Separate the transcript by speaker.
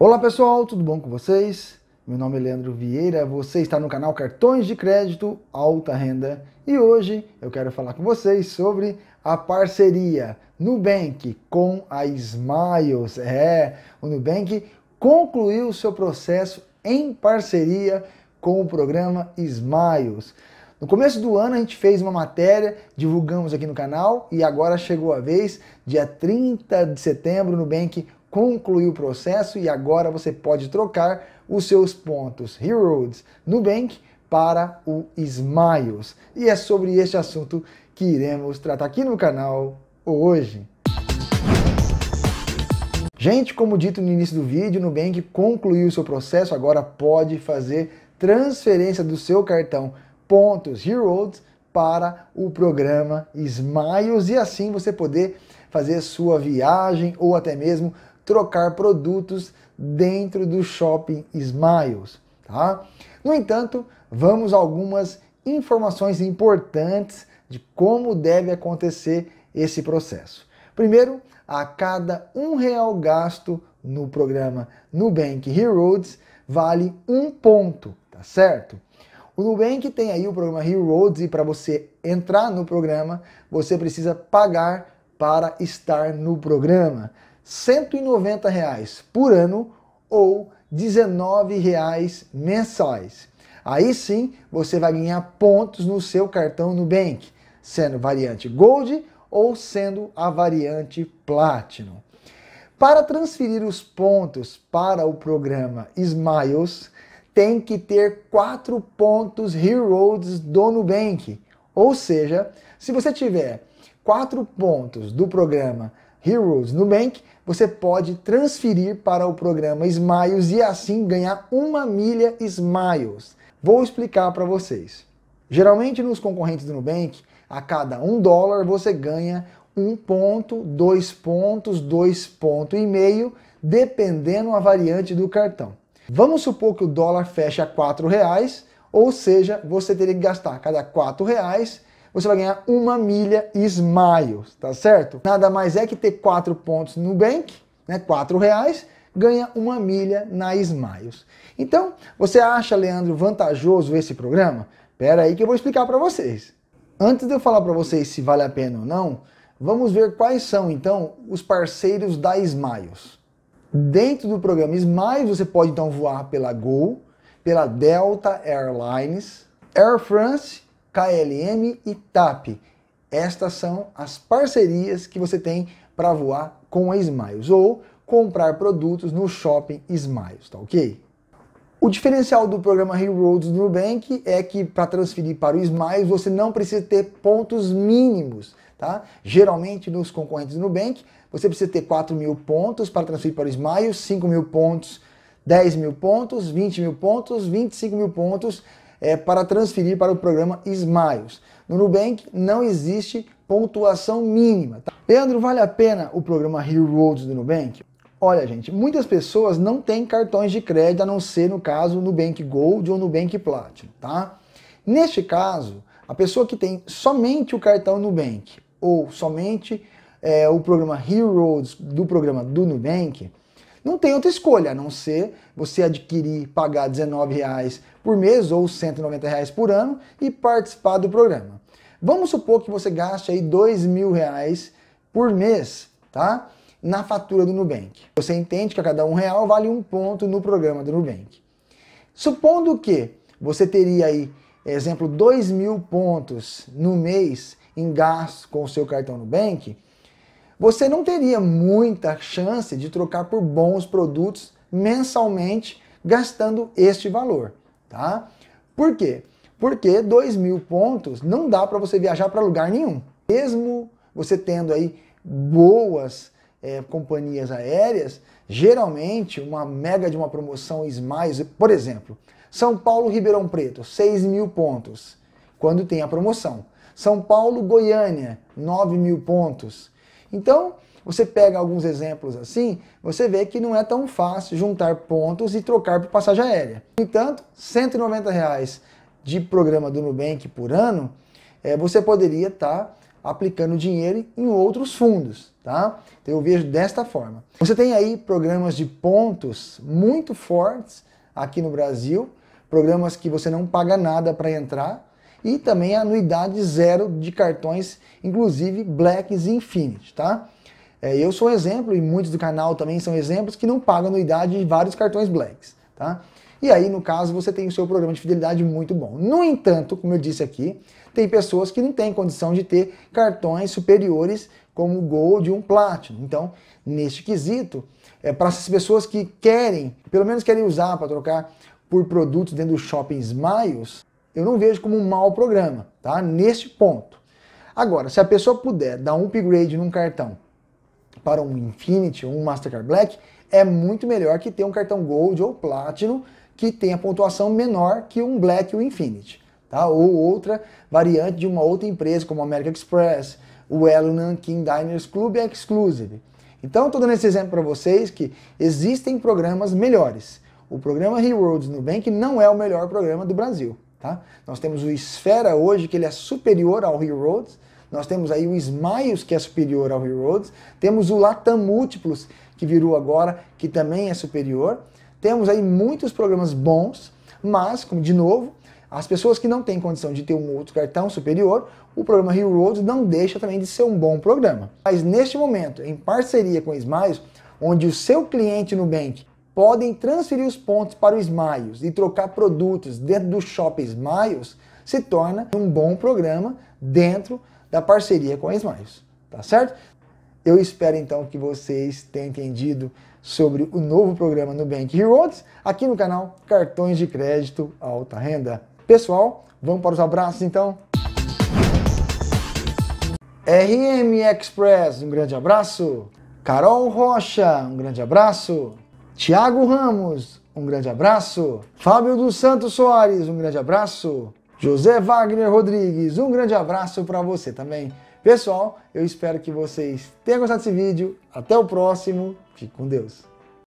Speaker 1: Olá pessoal, tudo bom com vocês? Meu nome é Leandro Vieira, você está no canal Cartões de Crédito Alta Renda e hoje eu quero falar com vocês sobre a parceria Nubank com a Smiles. É, o Nubank concluiu seu processo em parceria com o programa Smiles. No começo do ano a gente fez uma matéria, divulgamos aqui no canal e agora chegou a vez, dia 30 de setembro, o Nubank concluiu o processo e agora você pode trocar os seus pontos Heroes Nubank para o Smiles. E é sobre este assunto que iremos tratar aqui no canal hoje. Gente, como dito no início do vídeo, Nubank concluiu o seu processo, agora pode fazer transferência do seu cartão pontos Heroes para o programa Smiles e assim você poder fazer sua viagem ou até mesmo trocar produtos dentro do shopping Smiles. Tá? No entanto, vamos a algumas informações importantes de como deve acontecer esse processo. Primeiro, a cada um real gasto no programa Nubank Heroes vale um ponto, tá certo? O Nubank tem aí o programa Heroes e para você entrar no programa, você precisa pagar para estar no programa. 190 reais por ano ou 19 reais mensais. Aí sim você vai ganhar pontos no seu cartão Nubank, sendo variante Gold ou sendo a variante Platinum. Para transferir os pontos para o programa Smiles, tem que ter quatro pontos Heroes do Nubank. Ou seja, se você tiver quatro pontos do programa Heroes Nubank, você pode transferir para o programa Smiles e assim ganhar uma milha Smiles. Vou explicar para vocês. Geralmente nos concorrentes do Nubank, a cada um dólar você ganha um ponto, dois pontos, dois ponto e meio, dependendo a variante do cartão. Vamos supor que o dólar feche a quatro reais, ou seja, você teria que gastar cada quatro reais você vai ganhar uma milha Smiles, tá certo? Nada mais é que ter quatro pontos no Bank, né, quatro reais, ganha uma milha na Smiles. Então, você acha, Leandro, vantajoso esse programa? Pera aí que eu vou explicar para vocês. Antes de eu falar para vocês se vale a pena ou não, vamos ver quais são, então, os parceiros da Smiles. Dentro do programa Smiles, você pode, então, voar pela Gol, pela Delta Airlines, Air France KLM e TAP. Estas são as parcerias que você tem para voar com a Smiles ou comprar produtos no shopping Smiles, tá ok? O diferencial do programa Heroes do Nubank é que para transferir para o Smiles você não precisa ter pontos mínimos, tá? Geralmente nos concorrentes do Nubank você precisa ter 4 mil pontos para transferir para o Smiles, 5 mil pontos, 10 mil pontos, 20 mil pontos, 25 mil pontos é, para transferir para o programa Smiles. No Nubank não existe pontuação mínima. Tá? Leandro, vale a pena o programa Rewards do Nubank? Olha, gente, muitas pessoas não têm cartões de crédito, a não ser no caso Nubank Gold ou Nubank Platinum, tá? Neste caso, a pessoa que tem somente o cartão Nubank ou somente é, o programa Heroes do programa do Nubank, não tem outra escolha, a não ser você adquirir, pagar R$19 por mês ou R$190 por ano e participar do programa. Vamos supor que você gaste aí R$2.000 por mês, tá? Na fatura do Nubank. Você entende que a cada um real vale um ponto no programa do Nubank. Supondo que você teria aí, exemplo, dois mil pontos no mês em gasto com o seu cartão Nubank, você não teria muita chance de trocar por bons produtos mensalmente gastando este valor, tá? Por quê? Porque 2 mil pontos não dá para você viajar para lugar nenhum. Mesmo você tendo aí boas é, companhias aéreas, geralmente uma mega de uma promoção Smiles, por exemplo, São Paulo Ribeirão Preto, 6 mil pontos, quando tem a promoção. São Paulo Goiânia, 9 mil pontos. Então, você pega alguns exemplos assim, você vê que não é tão fácil juntar pontos e trocar por passagem aérea. No entanto, R$ 190 reais de programa do Nubank por ano, é, você poderia estar tá aplicando dinheiro em outros fundos, tá? Então, eu vejo desta forma. Você tem aí programas de pontos muito fortes aqui no Brasil, programas que você não paga nada para entrar, e também a anuidade zero de cartões, inclusive Blacks e Infinity, tá? É, eu sou um exemplo e muitos do canal também são exemplos que não pagam anuidade de vários cartões Blacks, tá? E aí, no caso, você tem o seu programa de fidelidade muito bom. No entanto, como eu disse aqui, tem pessoas que não têm condição de ter cartões superiores como Gold e um Platinum. Então, neste quesito, é para essas pessoas que querem, pelo menos querem usar para trocar por produtos dentro do Shopping Smiles, eu não vejo como um mau programa, tá? Neste ponto. Agora, se a pessoa puder dar um upgrade num cartão para um Infinity ou um Mastercard Black, é muito melhor que ter um cartão Gold ou Platinum que tenha pontuação menor que um Black ou Infinity, tá? Ou outra variante de uma outra empresa como a American Express, o Elo Nankin Diners Club é Exclusive. Então, estou dando esse exemplo para vocês que existem programas melhores. O programa Rewards Nubank não é o melhor programa do Brasil. Tá? Nós temos o Esfera hoje, que ele é superior ao Heroes. Nós temos aí o Smiles, que é superior ao Heroes. Temos o Latam Múltiplos, que virou agora, que também é superior. Temos aí muitos programas bons, mas, como de novo, as pessoas que não têm condição de ter um outro cartão superior, o programa Heroes não deixa também de ser um bom programa. Mas neste momento, em parceria com Smiles, onde o seu cliente Nubank podem transferir os pontos para o Smiles e trocar produtos dentro do Shopping Smiles, se torna um bom programa dentro da parceria com a Smiles, tá certo? Eu espero então que vocês tenham entendido sobre o novo programa no Bank Heroes aqui no canal Cartões de Crédito Alta Renda. Pessoal, vamos para os abraços então? RM Express, um grande abraço. Carol Rocha, um grande abraço. Tiago Ramos, um grande abraço. Fábio dos Santos Soares, um grande abraço. José Wagner Rodrigues, um grande abraço para você também. Pessoal, eu espero que vocês tenham gostado desse vídeo. Até o próximo. Fique com Deus.